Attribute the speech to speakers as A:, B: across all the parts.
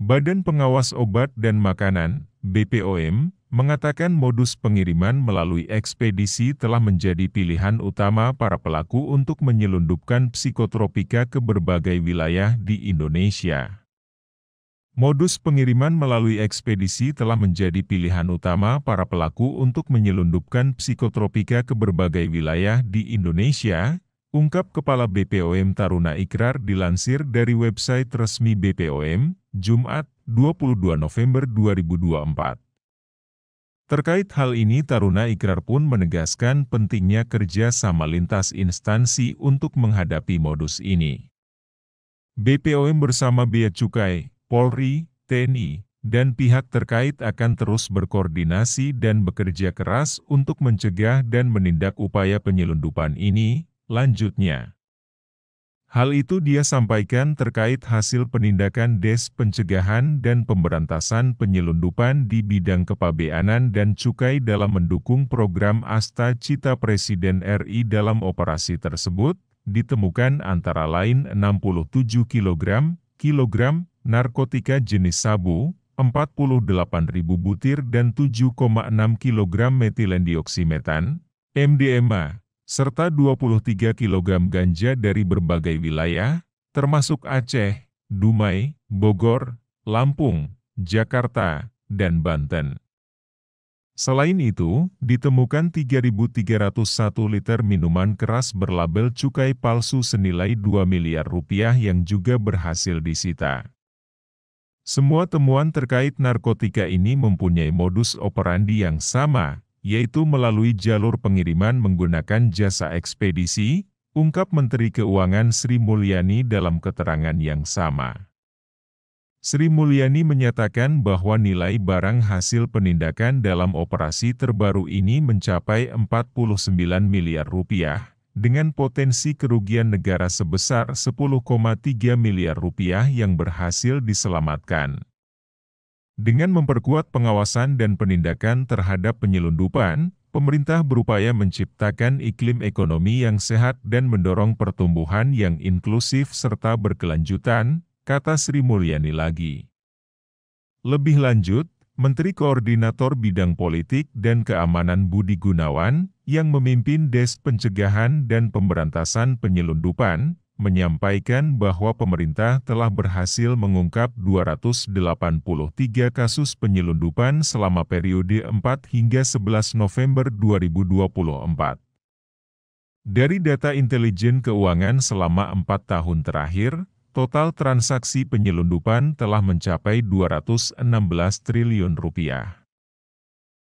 A: Badan Pengawas Obat dan Makanan, BPOM, mengatakan modus pengiriman melalui ekspedisi telah menjadi pilihan utama para pelaku untuk menyelundupkan psikotropika ke berbagai wilayah di Indonesia. Modus pengiriman melalui ekspedisi telah menjadi pilihan utama para pelaku untuk menyelundupkan psikotropika ke berbagai wilayah di Indonesia, ungkap Kepala BPOM Taruna Ikrar dilansir dari website resmi BPOM, Jumat, 22 November 2024. Terkait hal ini Taruna Ikrar pun menegaskan pentingnya kerja sama lintas instansi untuk menghadapi modus ini. BPOM bersama Bea Cukai, Polri, TNI, dan pihak terkait akan terus berkoordinasi dan bekerja keras untuk mencegah dan menindak upaya penyelundupan ini, lanjutnya. Hal itu dia sampaikan terkait hasil penindakan Des Pencegahan dan Pemberantasan Penyelundupan di bidang kepabeanan dan cukai dalam mendukung program Asta Cita Presiden RI dalam operasi tersebut, ditemukan antara lain 67 kg, kg, narkotika jenis sabu, ribu butir dan 7,6 kg metilendioksimetan, MDMA serta 23 kg ganja dari berbagai wilayah, termasuk Aceh, Dumai, Bogor, Lampung, Jakarta, dan Banten. Selain itu, ditemukan 3.301 liter minuman keras berlabel cukai palsu senilai 2 miliar rupiah yang juga berhasil disita. Semua temuan terkait narkotika ini mempunyai modus operandi yang sama, yaitu melalui jalur pengiriman menggunakan jasa ekspedisi, ungkap Menteri Keuangan Sri Mulyani dalam keterangan yang sama. Sri Mulyani menyatakan bahwa nilai barang hasil penindakan dalam operasi terbaru ini mencapai 49 miliar rupiah, dengan potensi kerugian negara sebesar 10,3 miliar rupiah yang berhasil diselamatkan. Dengan memperkuat pengawasan dan penindakan terhadap penyelundupan, pemerintah berupaya menciptakan iklim ekonomi yang sehat dan mendorong pertumbuhan yang inklusif serta berkelanjutan, kata Sri Mulyani lagi. Lebih lanjut, Menteri Koordinator Bidang Politik dan Keamanan Budi Gunawan, yang memimpin Des Pencegahan dan Pemberantasan Penyelundupan, menyampaikan bahwa pemerintah telah berhasil mengungkap 283 kasus penyelundupan selama periode 4 hingga 11 November 2024. Dari data intelijen keuangan selama empat tahun terakhir, total transaksi penyelundupan telah mencapai 216 triliun rupiah.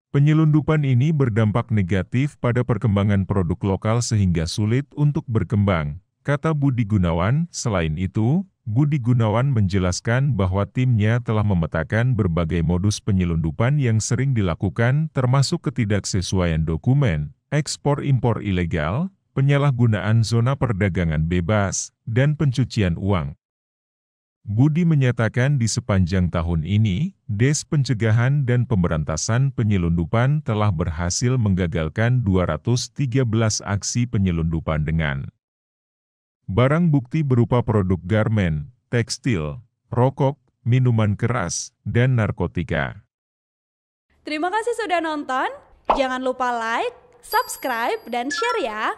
A: Penyelundupan ini berdampak negatif pada perkembangan produk lokal sehingga sulit untuk berkembang, kata Budi Gunawan. Selain itu, Budi Gunawan menjelaskan bahwa timnya telah memetakan berbagai modus penyelundupan yang sering dilakukan termasuk ketidaksesuaian dokumen, ekspor-impor ilegal, penyalahgunaan zona perdagangan bebas, dan pencucian uang. Budi menyatakan di sepanjang tahun ini, Des Pencegahan dan Pemberantasan Penyelundupan telah berhasil menggagalkan 213 aksi penyelundupan dengan Barang bukti berupa produk garmen, tekstil, rokok, minuman keras, dan narkotika. Terima kasih sudah nonton. Jangan lupa like, subscribe, dan share ya.